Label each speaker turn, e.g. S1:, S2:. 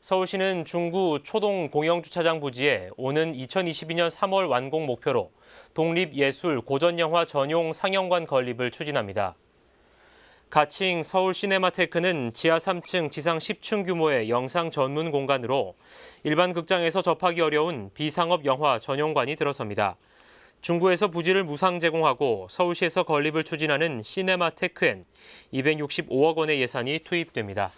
S1: 서울시는 중구 초동 공영주차장 부지에 오는 2022년 3월 완공 목표로 독립예술 고전영화 전용 상영관 건립을 추진합니다. 가칭 서울시네마테크는 지하 3층, 지상 10층 규모의 영상 전문 공간으로 일반 극장에서 접하기 어려운 비상업 영화 전용관이 들어섭니다. 중구에서 부지를 무상 제공하고 서울시에서 건립을 추진하는 시네마테크엔 265억 원의 예산이 투입됩니다.